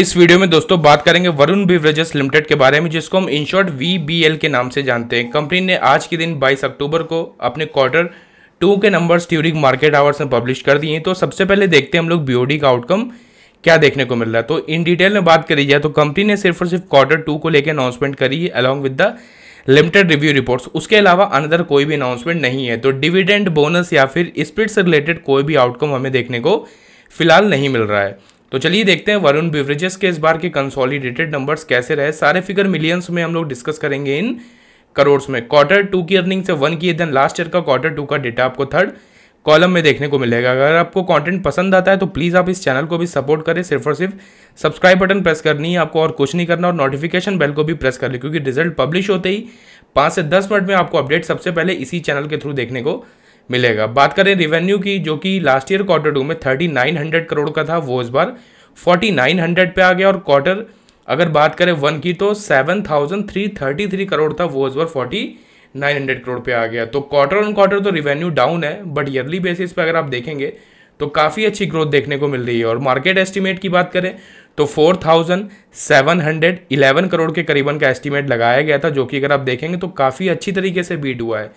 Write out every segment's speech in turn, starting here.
इस वीडियो में दोस्तों बात करेंगे वरुण बिवरेजेस लिमिटेड के बारे में जिसको हम इन शॉर्ट वी के नाम से जानते हैं कंपनी ने आज के दिन 22 अक्टूबर को अपने क्वार्टर टू के नंबर्स ट्यूरिंग मार्केट आवर्स में पब्लिश कर दिए तो सबसे पहले देखते हैं हम लोग बी का आउटकम क्या देखने को मिल रहा है तो इन डिटेल में बात करी जाए तो कंपनी ने सिर्फ और सिर्फ क्वार्टर टू को लेकर अनाउंसमेंट करी है along with the limited review reports उसके अलावा अनदर कोई भी अनाउंसमेंट नहीं है तो डिविडेंड बोनस या फिर स्प्रिट से रिलेटेड कोई भी आउटकम हमें देखने को फिलहाल नहीं मिल रहा है तो चलिए देखते हैं वरुण बिवरेजेस के इस बार के कंसोलिडेटेड नंबर्स कैसे रहे सारे फिगर मिलियंस में हम लोग डिस्कस करेंगे इन करोड़ में क्वार्टर टू की अर्निंग से वन किए देन लास्ट ईयर का क्वार्टर टू का डेटा आपको थर्ड कॉलम में देखने को मिलेगा अगर आपको कंटेंट पसंद आता है तो प्लीज़ आप इस चैनल को भी सपोर्ट करें सिर्फ और सिर्फ सब्सक्राइब बटन प्रेस करनी है आपको और कुछ नहीं करना और नोटिफिकेशन बेल को भी प्रेस कर लें क्योंकि रिजल्ट पब्लिश होते ही पाँच से दस मिनट में आपको अपडेट सबसे पहले इसी चैनल के थ्रू देखने को मिलेगा बात करें रिवेन्यू की जो कि लास्ट ईयर क्वार्टर टू में थर्टी नाइन हंड्रेड करोड़ का था वो इस बार फोर्टी नाइन हंड्रेड पे आ गया और क्वार्टर अगर बात करें वन की तो seven thousand three thirty three crore था वो इस बार फोर्टी नाइन हंड्रेड करोड़ पे आ गया तो क्वार्टर ऑन क्वार्टर तो रिवेन्यू डाउन है बट ईयरली बेसिस पे अगर आप देखेंगे तो काफ़ी अच्छी ग्रोथ देखने को मिल रही है और मार्केट एस्टिमेट की बात करें तो four thousand seven hundred eleven crore के करीबन का एस्टिमेट लगाया गया था जो कि अगर आप देखेंगे तो काफ़ी अच्छी तरीके से बीट हुआ है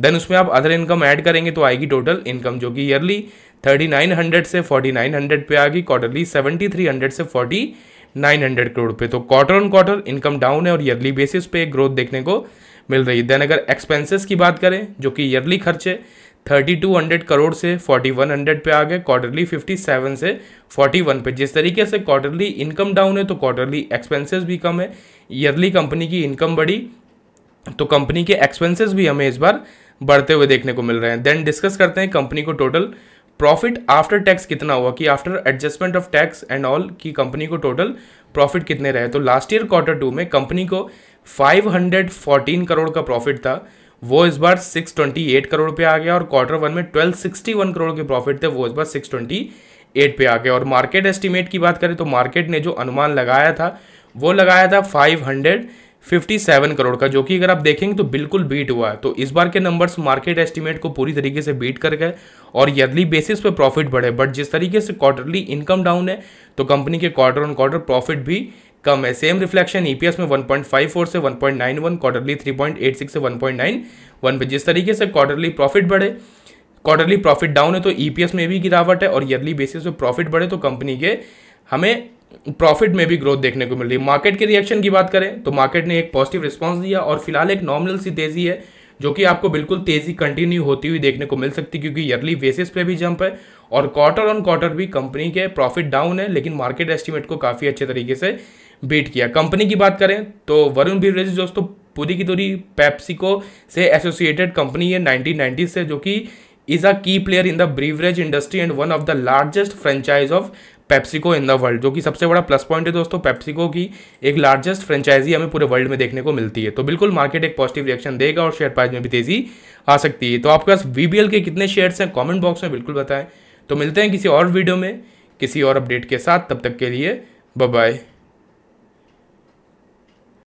देन उसमें आप अदर इनकम ऐड करेंगे तो आएगी टोटल इनकम जो कि ईयरली थर्टी नाइन हंड्रेड से फोर्टी नाइन हंड्रेड पे आएगी क्वार्टरली सेवेंटी थ्री हंड्रेड से फोर्टी नाइन हंड्रेड करोड़ पे तो quarter on quarter income down है और ईयरली बेसिस पे एक ग्रोथ देखने को मिल रही है देन अगर एक्सपेंसेस की बात करें जो कि ईयरली खर्चे थर्टी टू हंड्रेड करोड़ से फोर्टी वन हंड्रेड पे आ गए क्वार्टरली फिफ्टी सेवन से फोर्टी वन पे जिस तरीके से क्वार्टरली इनकम डाउन है तो क्वार्टरली एक्सपेंसेस भी कम है ईयरली कंपनी की इनकम बढ़ी तो कंपनी के एक्सपेंसेस भी हमें इस बार बढ़ते हुए देखने को मिल रहे हैं देन डिस्कस करते हैं कंपनी को टोटल प्रॉफिट आफ्टर टैक्स कितना हुआ कि after adjustment of tax and all की कंपनी को टोटल प्रॉफिट कितने रहे तो लास्ट ईयर क्वार्टर टू में कंपनी को 514 करोड़ का प्रॉफिट था वो इस बार 628 करोड़ पे आ गया और क्वार्टर वन में 1261 करोड़ के प्रॉफिट थे वो इस बार 628 पे आ गया और मार्केट एस्टिमेट की बात करें तो मार्केट ने जो अनुमान लगाया था वो लगाया था 500 57 करोड़ का जो कि अगर आप देखेंगे तो बिल्कुल बीट हुआ है तो इस बार के नंबर्स मार्केट एस्टीमेट को पूरी तरीके से बीट कर गए और ईयरली बेसिस पे प्रॉफिट बढ़े बट जिस तरीके से क्वार्टरली इनकम डाउन है तो कंपनी के क्वार्टर ऑन क्वार्टर प्रॉफिट भी कम है सेम रिफ्लेक्शन ईपीएस में 1.54 से 1.91 क्वार्टरली थ्री से वन पे जिस तरीके से क्वार्टरली प्रॉफिट बढ़े क्वार्टरली प्रॉफिट डाउन है तो ई e में भी गिरावट है और ईयरली बेसिस पे प्रॉफिट बढ़े तो कंपनी के हमें प्रॉफिट में भी ग्रोथ देखने को मिल रही है मार्केट के रिएक्शन की बात करें तो मार्केट ने एक पॉजिटिव रिस्पांस दिया और फिलहाल एक नॉर्मल सी तेज़ी है जो कि आपको बिल्कुल तेज़ी कंटिन्यू होती हुई देखने को मिल सकती है क्योंकि ईयरली बेसिस पे भी जंप है और क्वार्टर ऑन क्वार्टर भी कंपनी के प्रॉफिट डाउन है लेकिन मार्केट एस्टिमेट को काफ़ी अच्छे तरीके से बीट किया कंपनी की बात करें तो वरुण बीवरेज दोस्तों पूरी की पूरी पैप्सिको से एसोसिएटेड कंपनी है नाइनटीन से जो कि is a key player in the beverage industry and one of the largest franchise of PepsiCo in the world जो कि सबसे बड़ा प्लस पॉइंट है दोस्तों पेप्सिको की एक लार्जेस्ट फ्रेंचाइजी हमें पूरे वर्ल्ड में देखने को मिलती है तो बिल्कुल मार्केट एक पॉजिटिव रिएक्शन देगा और शेयर प्राइस में भी तेजी आ सकती है तो आपके पास वी के कितने शेयर्स हैं कॉमेंट बॉक्स में बिल्कुल बताएं तो मिलते हैं किसी और वीडियो में किसी और अपडेट के साथ तब तक के लिए बाय